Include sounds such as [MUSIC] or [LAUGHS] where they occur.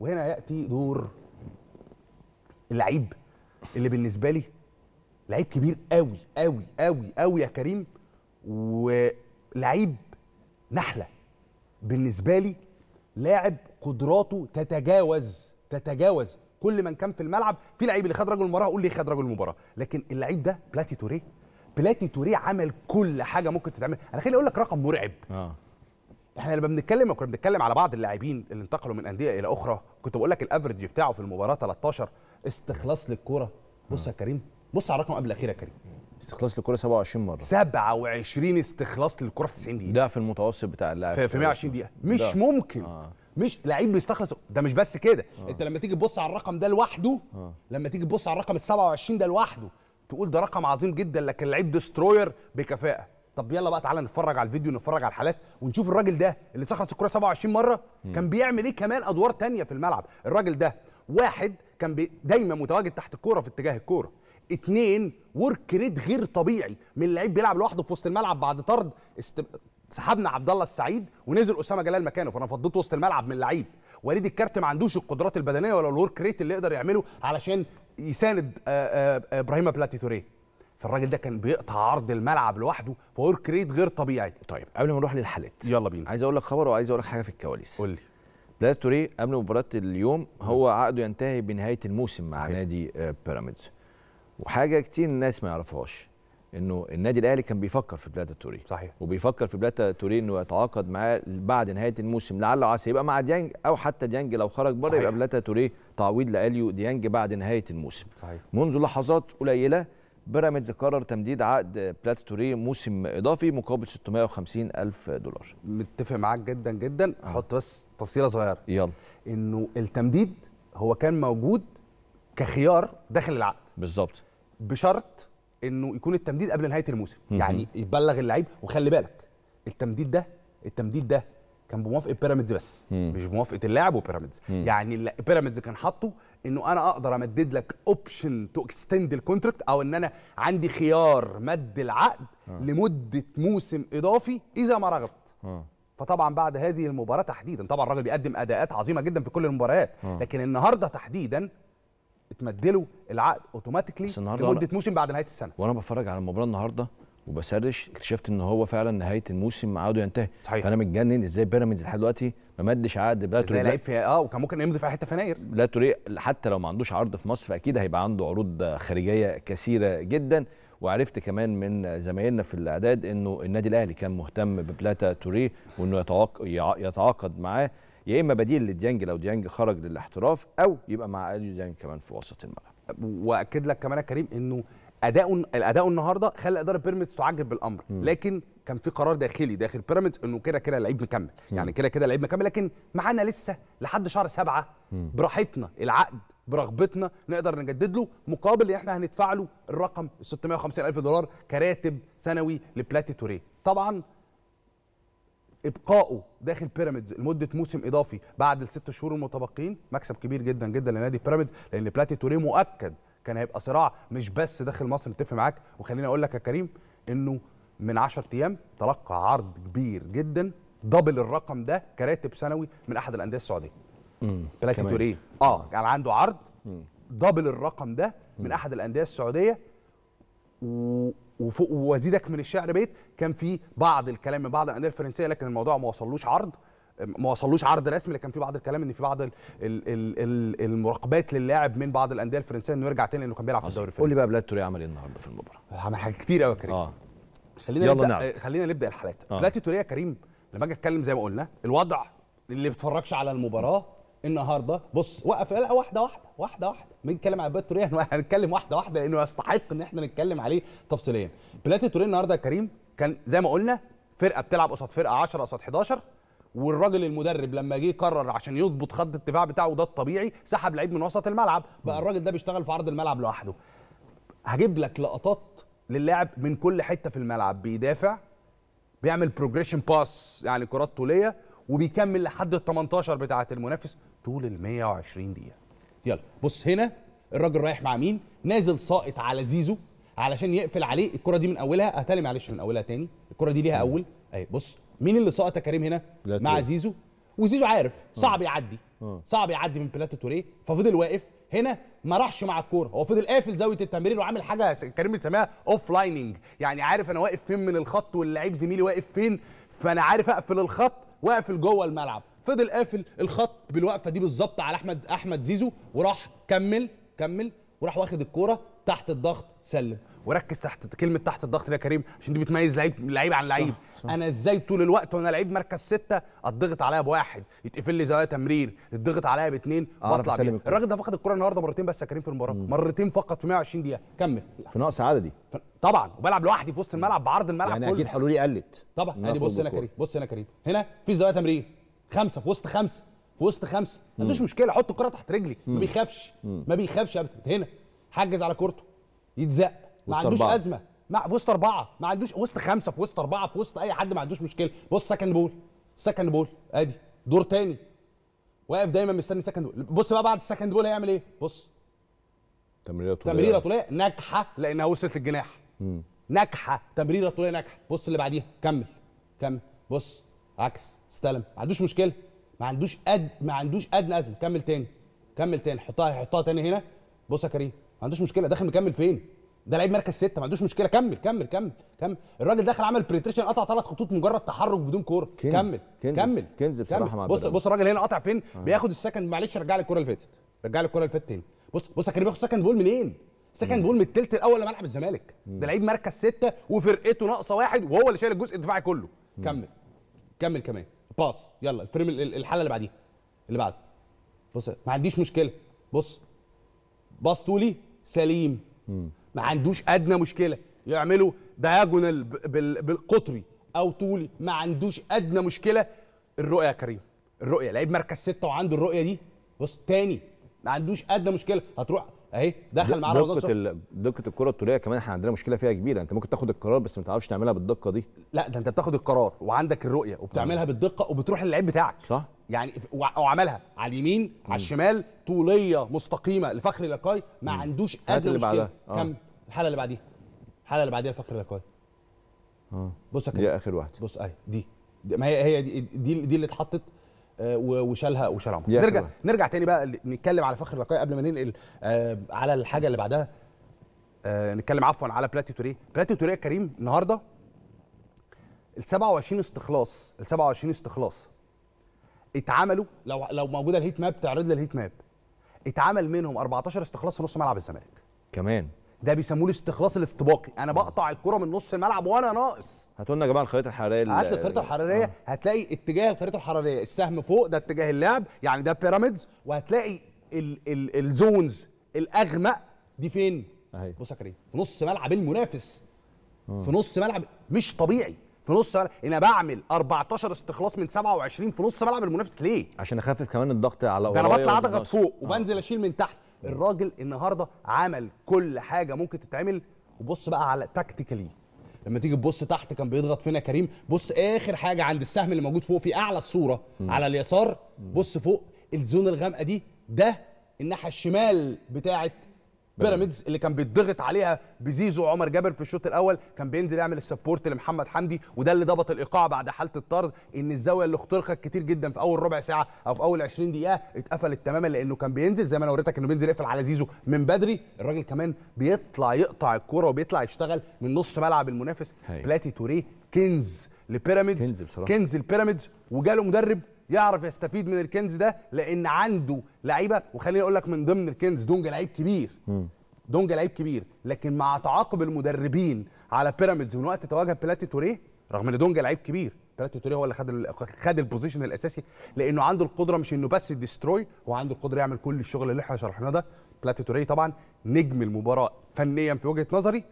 وهنا ياتي دور اللعيب اللي بالنسبه لي لعيب كبير قوي قوي قوي قوي يا كريم ولعيب نحله بالنسبه لي لاعب قدراته تتجاوز تتجاوز كل من كان في الملعب في لعيب اللي خد رجل المباراه قول لي خد رجل المباراه لكن اللعيب ده بلاتي توريه بلاتي توريه عمل كل حاجه ممكن تتعمل انا خليني اقول لك رقم مرعب آه. احنا لما بنتكلم كنا بنتكلم على بعض اللاعبين اللي انتقلوا من انديه الى اخرى كنت بقول لك الافرج بتاعه في المباراه 13 استخلاص للكوره بص يا كريم بص على الرقم قبل الاخير يا كريم استخلاص للكره 27 مره 27 استخلاص للكره في 90 دقيقه ده في المتوسط بتاع اللاعب في 120 دقيقه مش ده. ممكن آه. مش لعيب بيستخلص ده مش بس كده آه. انت لما تيجي تبص على الرقم ده لوحده آه. لما تيجي تبص على الرقم ال 27 ده لوحده تقول ده رقم عظيم جدا لكن لعيب دستروير بكفاءه طب يلا بقى تعالى نتفرج على الفيديو نتفرج على الحالات ونشوف الراجل ده اللي سخص الكوره 27 مره م. كان بيعمل ايه كمان ادوار تانية في الملعب الراجل ده واحد كان بي دايما متواجد تحت الكوره في اتجاه الكوره اثنين ورك ريت غير طبيعي من لعيب بيلعب لوحده في وسط الملعب بعد طرد است... سحبنا عبد الله السعيد ونزل اسامه جلال مكانه فانا فضيت وسط الملعب من لعيب وليد الكارت ما عندوش القدرات البدنيه ولا الورك ريت اللي يقدر يعمله علشان يساند آه، آه، ابراهيم بلاتي توريه فالراجل ده كان بيقطع عرض الملعب لوحده فور كريت غير طبيعي طيب قبل ما نروح للحالات يلا بينا عايز اقول لك خبر وعايز اقول لك حاجه في الكواليس قول لي ده توري قبل مباراه اليوم هو عقده ينتهي بنهايه الموسم مع صحيح. نادي آه، بيراميدز وحاجه كتير الناس ما يعرفوهاش انه النادي الاهلي كان بيفكر في بلاتا توري صحيح وبيفكر في بلاتا توري انه يتعاقد معاه بعد نهايه الموسم لعله عسى يبقى مع ديانج او حتى ديانج لو خرج بره يبقى بلاتا توري تعويض لاليو ديانج بعد نهايه الموسم صحيح منذ لحظات قليله بيراميدز قرر تمديد عقد بلاتوري توريه موسم اضافي مقابل 650 الف دولار متفق معاك جدا جدا احط بس تفصيله صغيره يلا انه التمديد هو كان موجود كخيار داخل العقد بالظبط بشرط انه يكون التمديد قبل نهايه الموسم م -م. يعني يبلغ اللعيب وخلي بالك التمديد ده التمديد ده كان بموافقه بيراميدز بس -م. مش بموافقه اللاعب وبيراميدز يعني بيراميدز كان حاطه انه انا اقدر امدد لك اوبشن تو اكستند الكونتراكت او ان انا عندي خيار مد العقد آه. لمده موسم اضافي اذا ما رغبت آه. فطبعا بعد هذه المباراه تحديدا طبعا الراجل بيقدم اداءات عظيمه جدا في كل المباريات آه. لكن النهارده تحديدا اتمدلوا العقد اوتوماتيكلي لمده موسم بعد نهايه السنه وانا بتفرج على المباراه النهارده وبسرش اكتشفت ان هو فعلا نهايه الموسم عقده ينتهي صحيح. فانا متجنن ازاي بيراميدز لحد دلوقتي ما مدش عقد بلاتوري لعيب في اه وكان ممكن يمضي في حته فناير بلاتوري حتى لو ما عندوش عرض في مصر فاكيد هيبقى عنده عروض خارجيه كثيره جدا وعرفت كمان من زمايلنا في الاعداد انه النادي الاهلي كان مهتم ببلاتا توريه وانه يتعاقد معاه يا اما بديل لديانج لو ديانج خرج للاحتراف او يبقى مع اليو ديانج كمان في وسط الملعب واكد لك كمان يا كريم انه اداء الاداء النهارده خلى اداره بيراميدز تعجب بالامر م. لكن كان في قرار داخلي داخل بيراميدز انه كده كده اللعيب مكمل يعني كده كده اللعيب مكمل لكن معانا لسه لحد شهر سبعة براحتنا العقد برغبتنا نقدر نجدد له مقابل احنا هندفع له الرقم 650 الف دولار كراتب سنوي لبلاتي توريه طبعا ابقائه داخل بيراميدز لمده موسم اضافي بعد الست شهور المتبقين مكسب كبير جدا جدا لنادي بيراميدز لان بلاتي توريه مؤكد كان هيبقى صراع مش بس داخل مصر نتفق معاك وخليني اقول لك يا كريم انه من 10 ايام تلقى عرض كبير جدا دبل الرقم ده كراتب سنوي من احد الانديه السعوديه بلاكي توريه اه كان يعني عنده عرض دبل الرقم ده من احد الانديه السعوديه و... وفوق وزيدك من الشعر بيت كان في بعض الكلام من بعض الانديه الفرنسيه لكن الموضوع ما وصلوش عرض ما وصلوش عرض رسمي لكن في بعض الكلام ان في بعض الـ الـ الـ المراقبات للاعب من بعض الانديه الفرنسيه انه يرجع تاني لانه كان بيلعب في الدوري الفرنسي قول لي بقى بلاد توريه عمل ايه النهارده في المباراه؟ عمل حاجات كتير قوي يا كريم اه خلينا يلا نبدا نعرف. خلينا نبدا الحالات آه. بلاد توريه يا كريم لما اجي اتكلم زي ما قلنا الوضع اللي ما بيتفرجش على المباراه النهارده بص وقف لا واحده واحده واحده واحده بنتكلم على بلاتي توريه [LAUGHS] هنتكلم واحده واحده لانه يستحق ان احنا نتكلم عليه تفصيليا بلاتي توريه النهارده يا كريم كان زي ما قلنا فرقه بتلعب قصاد فرقه 10 قصاد 11 والراجل المدرب لما جه قرر عشان يظبط خط الدفاع بتاعه وده الطبيعي سحب لعيب من وسط الملعب بقى الراجل ده بيشتغل في عرض الملعب لوحده هجيب لك لقطات للاعب من كل حته في الملعب بيدافع بيعمل بروجريشن باس يعني كرات طوليه وبيكمل لحد ال 18 بتاعه المنافس طول ال 120 دقيقه يلا بص هنا الراجل رايح مع مين نازل ساقط على زيزو علشان يقفل عليه الكره دي من اولها اهتلي معلش من اولها تاني الكره دي ليها اول اهي بص مين اللي سقط كريم هنا بلاتو. مع زيزو وزيزو عارف آه. صعب يعدي آه. صعب يعدي من بلاتو توريه ففضل واقف هنا ما راحش مع الكوره هو فضل قافل زاويه التمرير وعامل حاجه كريم بيسميها اوف لايننج يعني عارف انا واقف فين من الخط واللعيب زميلي واقف فين فانا عارف اقفل الخط واقفل جوه الملعب فضل قافل الخط بالوقفه دي بالظبط على احمد احمد زيزو وراح كمل كمل وراح واخد الكوره تحت الضغط سلم وركز تحت كلمه تحت الضغط يا كريم عشان دي بتميز لعيب لعيب عن لعيب انا ازاي طول الوقت وانا لعيب مركز سته اتضغط عليا بواحد يتقفل لي زوايا تمرير يتضغط عليا باثنين واطلع بيه الراجل ده فقد الكره النهارده مرتين بس يا كريم في المباراه مرتين فقط في 120 دقيقه كمل في نقص عددي ف... طبعا وبلعب لوحدي في وسط الملعب بعرض الملعب يعني كله اكيد حلولي قلت طبعا ادي بص هنا كريم بص هنا كريم هنا في زوايا تمرير خمسه في وسط خمسه في وسط خمسه ما عندوش مشكله حط الكره تحت رجلي ما بيخافش ما بيخافش ابدا هنا حجز على كورته يتزق ما عندوش أربعة. ازمه مع في وسط اربعه ما عندوش وسط خمسه في وسط اربعه في وسط اي حد ما عندوش مشكله بص سكند بول سكند بول ادي دور تاني واقف دايما مستني سكند بول بص بقى بعد السكند بول هيعمل ايه بص تمريره طوليه تمريره طوليه ناجحه لانها وصلت للجناح ناجحه تمريره طوليه ناجحه بص اللي بعديها كمل كمل بص عكس استلم ما عندوش مشكله ما عندوش قد ما عندوش ادنى ازمه كمل تاني كمل تاني حطها حطها تاني هنا بص يا كريم ما عندوش مشكله داخل مكمل فين ده لعيب مركز سته ما عندوش مشكله كمل كمل كمل كمل الراجل دخل عمل بريتريشن قطع ثلاث خطوط مجرد تحرك بدون كوره كمل كمل كنز بصراحه مع بص بص الراجل هنا قطع فين آه. بياخد السكند معلش رجع لي الكوره اللي فاتت رجع لي الكوره اللي فاتت تاني بص بص كان بياخد سكند بول منين؟ سكند بول من الثلث الاول لملعب الزمالك ده لعيب مركز سته وفرقته ناقصه واحد وهو اللي شايل الجزء الدفاعي كله كمل كمل كمان باص يلا الفريم الحاله اللي بعديها اللي بعده بص ما عنديش مشكله بص باص طولي سليم مم. ما عندوش ادنى مشكله يعملوا دايجونال بالقطري او طولي ما عندوش ادنى مشكله الرؤيه يا كريم الرؤيه لعيب مركز سته وعنده الرؤيه دي بص تاني ما عندوش ادنى مشكله هتروح اهي دخل معاه دقه دقه الكره الطوليه كمان احنا عندنا مشكله فيها كبيره انت ممكن تاخد القرار بس ما تعرفش تعملها بالدقه دي لا ده انت بتاخد القرار وعندك الرؤيه وبتعملها آه. بالدقه وبتروح للعيب بتاعك صح يعني وعملها على اليمين مم. على الشمال طوليه مستقيمه لفخر لقاي ما مم. عندوش اللي مشكله آه. كم الحاله اللي بعديها الحاله اللي بعديها لفخر لقاي اه بص يا دي اخر واحده بص اهي دي. دي ما هي هي دي دي, دي اللي اتحطت آه، وشالها وشال عمر نرجع واحد. نرجع تاني بقى نتكلم على فخر لقاي قبل ما ننقل آه على الحاجه اللي بعدها آه نتكلم عفوا على بلاتي توريه بلاتي توريه كريم النهارده ال 27 استخلاص ال 27 استخلاص اتعملوا لو لو موجوده الهيت ماب تعرض لي الهيت ماب اتعمل منهم 14 استخلاص في نص ملعب الزمالك كمان ده بيسموه الاستخلاص الاستباقي انا بقطع الكره من نص الملعب وانا ناقص هاتوا لنا يا جماعه الخريطه الحراريه هات الخريطه الحراريه آه. هتلاقي اتجاه الخريطه الحراريه السهم فوق ده اتجاه اللعب يعني ده بيراميدز وهتلاقي الزونز الاغمق دي فين؟ اهي بص يا كريم في نص ملعب المنافس آه. في نص ملعب مش طبيعي في نص انا بعمل 14 استخلاص من 27 في نص ملعب المنافس ليه؟ عشان اخفف كمان الضغط على ده انا بطلع اضغط فوق آه. وبنزل آه. اشيل من تحت الراجل النهارده عمل كل حاجه ممكن تتعمل وبص بقى على تكتيكالي لما تيجي تبص تحت كان بيضغط فينا كريم بص اخر حاجه عند السهم اللي موجود فوق في اعلى الصوره م. على اليسار م. بص فوق الزون الغامقه دي ده الناحيه الشمال بتاعت بيراميدز اللي كان بيتضغط عليها بزيزو وعمر جابر في الشوط الاول كان بينزل يعمل السبورت لمحمد حمدي وده اللي ضبط الايقاع بعد حاله الطرد ان الزاويه اللي اخترقت كتير جدا في اول ربع ساعه او في اول 20 دقيقه اتقفلت تماما لانه كان بينزل زي ما انا وريتك انه بينزل يقفل على زيزو من بدري الراجل كمان بيطلع يقطع الكوره وبيطلع يشتغل من نص ملعب المنافس هي. بلاتي توريه كنز لبيراميدز كنز بصراحه كنز البيراميدز وجاله مدرب يعرف يستفيد من الكنز ده لان عنده لعيبه وخليني اقول لك من ضمن الكنز دونج لعيب كبير دونج لعيب كبير لكن مع تعاقب المدربين على بيراميدز من وقت تواجد بلاتي توريه رغم ان دونج لعيب كبير بلاتي توريه هو اللي خد خد البوزيشن الاساسي لانه عنده القدره مش انه بس ديستروي هو عنده القدره يعمل كل الشغل اللي احنا شرحناه ده بلاتي توريه طبعا نجم المباراه فنيا في وجهه نظري